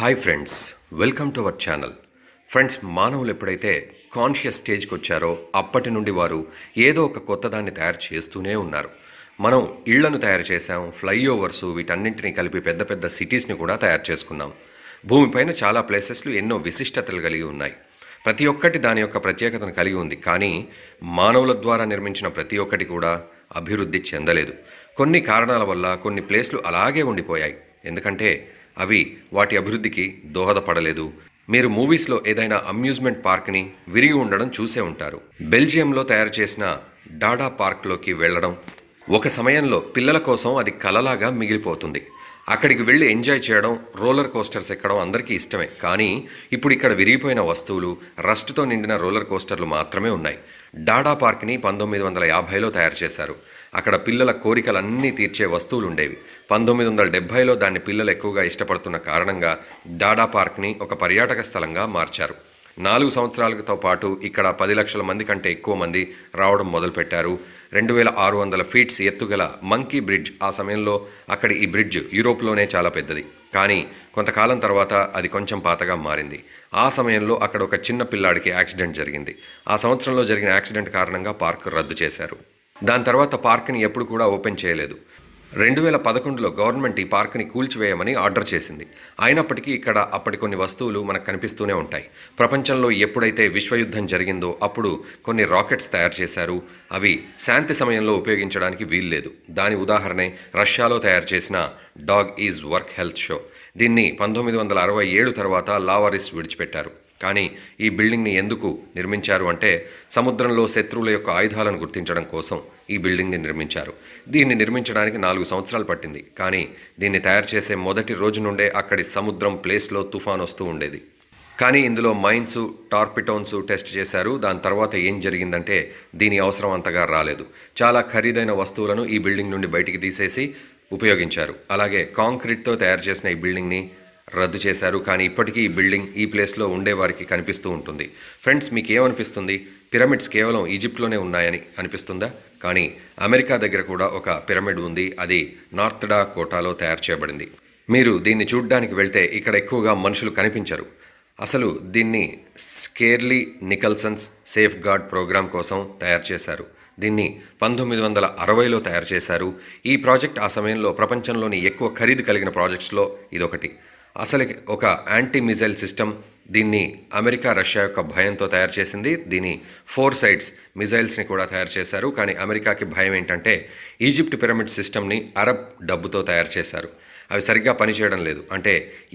hi friends welcome to our channel friends మానవులు ఎప్పుడైతే conscious స్టేజ్కి వచ్చారో అప్పటి నుండి వారు ఏదో ఒక కొత్తదాన్ని తయారు చేస్తూనే ఉన్నారు మనం ఇళ్లను తయారు చేసాం ఫ్లైఓవర్స్ వీటన్నింటినీ కలిపి పెద్ద పెద్ద సిటీస్ని కూడా తయారు చేసుకున్నాం భూమిపైన చాలా ప్లేసెస్లు ఎన్నో విశిష్టతలు కలిగి ఉన్నాయి ప్రతి ఒక్కటి దాని యొక్క ప్రత్యేకతను కలిగి ఉంది కానీ మానవుల ద్వారా నిర్మించిన ప్రతి ఒక్కటి కూడా అభివృద్ధి చెందలేదు కొన్ని కారణాల వల్ల కొన్ని ప్లేస్లు అలాగే ఉండిపోయాయి ఎందుకంటే అవి వాటి అభివృద్ధికి దోహదపడలేదు మీరు మూవీస్లో ఏదైనా అమ్యూజ్మెంట్ పార్క్ని విరిగి ఉండడం చూసే ఉంటారు బెల్జియంలో తయారు చేసిన డాడా పార్క్లోకి వెళ్ళడం ఒక సమయంలో పిల్లల కోసం అది కలలాగా మిగిలిపోతుంది అక్కడికి వెళ్ళి ఎంజాయ్ చేయడం రోలర్ కోస్టర్స్ ఎక్కడం అందరికీ ఇష్టమే కానీ ఇప్పుడు ఇక్కడ విరిగిపోయిన వస్తువులు రస్ట్తో నిండిన రోలర్ కోస్టర్లు మాత్రమే ఉన్నాయి డాడా పార్క్ని పంతొమ్మిది వందల యాభైలో తయారు చేశారు అక్కడ పిల్లల కోరికలన్నీ తీర్చే వస్తువులు ఉండేవి పంతొమ్మిది వందల డెబ్బైలో దాన్ని పిల్లలు ఎక్కువగా ఇష్టపడుతున్న కారణంగా డాడా పార్క్ని ఒక పర్యాటక స్థలంగా మార్చారు నాలుగు సంవత్సరాలతో పాటు ఇక్కడ పది లక్షల మంది కంటే ఎక్కువ మంది రావడం మొదలుపెట్టారు రెండు వేల ఆరు వందల ఫీట్స్ ఎత్తుగల మంకీ బ్రిడ్జ్ ఆ సమయంలో అక్కడి ఈ బ్రిడ్జ్ యూరోప్లోనే చాలా పెద్దది కానీ కొంతకాలం తర్వాత అది కొంచెం పాతగా మారింది ఆ సమయంలో అక్కడ ఒక చిన్న పిల్లాడికి యాక్సిడెంట్ జరిగింది ఆ సంవత్సరంలో జరిగిన యాక్సిడెంట్ కారణంగా పార్క్ రద్దు చేశారు దాని తర్వాత పార్క్ని ఎప్పుడు కూడా ఓపెన్ చేయలేదు రెండు వేల పదకొండులో గవర్నమెంట్ ఈ పార్క్ని కూల్చివేయమని ఆర్డర్ చేసింది అయినప్పటికీ ఇక్కడ అప్పటి కొన్ని వస్తువులు మనకు కనిపిస్తూనే ఉంటాయి ప్రపంచంలో ఎప్పుడైతే విశ్వయుద్ధం జరిగిందో అప్పుడు కొన్ని రాకెట్స్ తయారు చేశారు అవి శాంతి సమయంలో ఉపయోగించడానికి వీల్లేదు దాని ఉదాహరణే రష్యాలో తయారు చేసిన dog is work health show దీన్ని పంతొమ్మిది వందల అరవై ఏడు తర్వాత లావారిస్ విడిచిపెట్టారు కానీ ఈ బిల్డింగ్ని ఎందుకు నిర్మించారు అంటే సముద్రంలో శత్రువుల యొక్క ఆయుధాలను గుర్తించడం కోసం ఈ బిల్డింగ్ని నిర్మించారు దీన్ని నిర్మించడానికి నాలుగు సంవత్సరాలు పట్టింది కానీ దీన్ని తయారు చేసే మొదటి రోజు నుండే అక్కడి సముద్రం ప్లేస్లో తుఫాన్ వస్తూ ఉండేది కానీ ఇందులో మైన్స్ టార్పిటోన్స్ టెస్ట్ చేశారు దాని తర్వాత ఏం జరిగిందంటే దీని అవసరం అంతగా రాలేదు చాలా ఖరీదైన వస్తువులను ఈ బిల్డింగ్ నుండి బయటికి తీసేసి ఉపయోగించారు అలాగే కాంక్రీట్తో తయారు చేసిన ఈ బిల్డింగ్ని రద్దు చేశారు కానీ ఇప్పటికీ ఈ బిల్డింగ్ ఈ ప్లేస్లో ఉండేవారికి కనిపిస్తూ ఉంటుంది ఫ్రెండ్స్ మీకు ఏమనిపిస్తుంది పిరమిడ్స్ కేవలం ఈజిప్ట్లోనే ఉన్నాయని అనిపిస్తుందా కానీ అమెరికా దగ్గర కూడా ఒక పిరమిడ్ ఉంది అది నార్త్డా కోటాలో తయారు చేయబడింది మీరు దీన్ని చూడ్డానికి వెళ్తే ఇక్కడ ఎక్కువగా మనుషులు కనిపించరు అసలు దీన్ని స్కేర్లీ నికల్సన్స్ సేఫ్ గార్డ్ ప్రోగ్రాం కోసం తయారు చేశారు దీన్ని పంతొమ్మిది వందల అరవైలో తయారు చేశారు ఈ ప్రాజెక్ట్ ఆ సమయంలో ప్రపంచంలోని ఎక్కువ ఖరీదు కలిగిన ప్రాజెక్ట్స్లో ఇదొకటి అసలు ఒక యాంటీ మిజైల్ సిస్టమ్ దీన్ని అమెరికా రష్యా యొక్క భయంతో తయారు చేసింది దీని ఫోర్ సైడ్స్ మిజైల్స్ని కూడా తయారు చేశారు కానీ అమెరికాకి భయం ఏంటంటే ఈజిప్ట్ పిరమిడ్ సిస్టమ్ని అరబ్ డబ్బుతో తయారు చేశారు అవి సరిగ్గా పనిచేయడం లేదు అంటే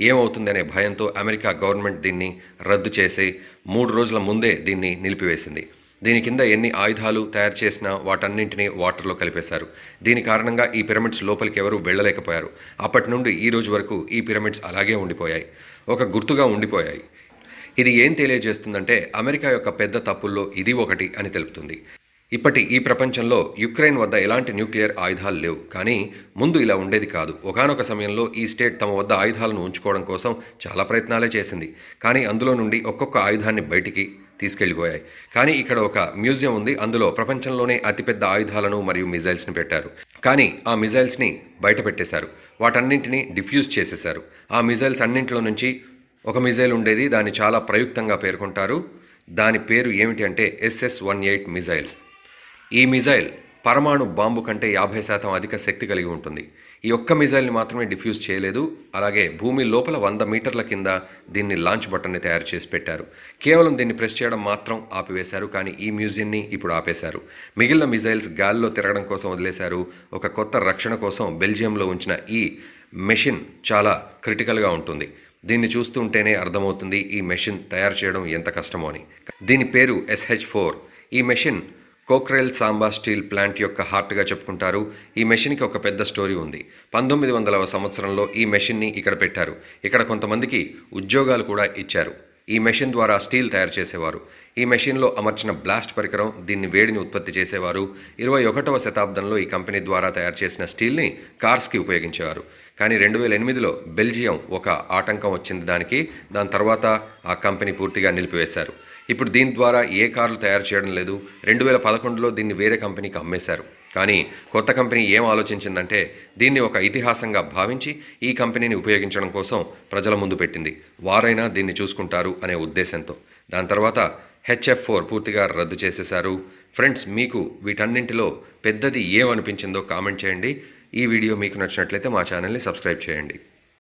ఏమవుతుందనే భయంతో అమెరికా గవర్నమెంట్ దీన్ని రద్దు చేసి మూడు రోజుల ముందే దీన్ని నిలిపివేసింది దీని కింద ఎన్ని ఆయుధాలు తయారు చేసినా వాటన్నింటినీ వాటర్లో కలిపేశారు దీని కారణంగా ఈ పిరమిడ్స్ లోపలికి ఎవరూ వెళ్ళలేకపోయారు అప్పటి నుండి ఈ రోజు వరకు ఈ పిరమిడ్స్ అలాగే ఉండిపోయాయి ఒక గుర్తుగా ఉండిపోయాయి ఇది ఏం తెలియజేస్తుందంటే అమెరికా యొక్క పెద్ద తప్పుల్లో ఇది ఒకటి అని తెలుపుతుంది ఇప్పటి ఈ ప్రపంచంలో యుక్రెయిన్ వద్ద ఎలాంటి న్యూక్లియర్ ఆయుధాలు లేవు కానీ ముందు ఇలా ఉండేది కాదు ఒకనొక సమయంలో ఈ స్టేట్ తమ వద్ద ఆయుధాలను ఉంచుకోవడం కోసం చాలా ప్రయత్నాలే చేసింది కానీ అందులో నుండి ఒక్కొక్క ఆయుధాన్ని బయటికి తీసుకెళ్లిపోయాయి కానీ ఇక్కడ ఒక మ్యూజియం ఉంది అందులో ప్రపంచంలోనే అతిపెద్ద ఆయుధాలను మరియు మిజైల్స్ని పెట్టారు కానీ ఆ మిజైల్స్ని బయట పెట్టేశారు వాటన్నింటినీ డిఫ్యూజ్ చేసేశారు ఆ మిజైల్స్ అన్నింటిలో నుంచి ఒక మిజైల్ ఉండేది దాన్ని చాలా ప్రయుక్తంగా పేర్కొంటారు దాని పేరు ఏమిటి అంటే ఎస్ఎస్ వన్ ఎయిట్ మిజైల్ ఈ మిజైల్ పరమాణు బాంబు కంటే యాభై శాతం అధిక శక్తి కలిగి ఉంటుంది ఈ ఒక్క మిజైల్ని మాత్రమే డిఫ్యూజ్ చేయలేదు అలాగే భూమి లోపల వంద మీటర్ల కింద దీన్ని లాంచ్ బటన్ని తయారు చేసి పెట్టారు కేవలం దీన్ని ప్రెస్ చేయడం మాత్రం ఆపివేశారు కానీ ఈ మ్యూజియంని ఇప్పుడు ఆపేశారు మిగిలిన మిజైల్స్ గాలిలో తిరగడం కోసం వదిలేశారు ఒక కొత్త రక్షణ కోసం బెల్జియంలో ఉంచిన ఈ మెషిన్ చాలా క్రిటికల్గా ఉంటుంది దీన్ని చూస్తుంటేనే అర్థమవుతుంది ఈ మెషిన్ తయారు చేయడం ఎంత కష్టమో అని దీని పేరు ఎస్హెచ్ ఫోర్ ఈ machine Cockerill Sambre steel plant యొక్క హార్ట్గా చెప్పుకుంటారు ఈ మెషిన్కి ఒక పెద్ద స్టోరీ ఉంది పంతొమ్మిది వందలవ సంవత్సరంలో ఈ మెషిన్ని ఇక్కడ పెట్టారు ఇక్కడ కొంతమందికి ఉద్యోగాలు కూడా ఇచ్చారు ఈ మెషిన్ ద్వారా స్టీల్ తయారు చేసేవారు ఈ మెషిన్లో అమర్చిన బ్లాస్ట్ పరికరం దీన్ని వేడిని ఉత్పత్తి చేసేవారు ఇరవై ఒకటవ శతాబ్దంలో ఈ కంపెనీ ద్వారా తయారు చేసిన స్టీల్ని కార్స్కి ఉపయోగించేవారు కానీ రెండు వేల ఎనిమిదిలో బెల్జియం ఒక ఆటంకం వచ్చింది దానికి దాని తర్వాత ఆ కంపెనీ పూర్తిగా నిలిపివేశారు ఇప్పుడు దీని ద్వారా ఏ కార్లు తయారు చేయడం లేదు రెండు వేల పదకొండులో దీన్ని వేరే కంపెనీకి అమ్మేశారు కానీ కొత్త కంపెనీ ఏం ఆలోచించిందంటే దీన్ని ఒక ఇతిహాసంగా భావించి ఈ కంపెనీని ఉపయోగించడం కోసం ప్రజల ముందు పెట్టింది వారైనా దీన్ని చూసుకుంటారు అనే ఉద్దేశంతో దాని తర్వాత హెచ్ఎఫ్ ఫోర్ పూర్తిగా రద్దు చేసేశారు ఫ్రెండ్స్ మీకు వీటన్నింటిలో పెద్దది ఏమనిపించిందో కామెంట్ చేయండి ఈ వీడియో మీకు నచ్చినట్లయితే మా ఛానల్ని సబ్స్క్రైబ్ చేయండి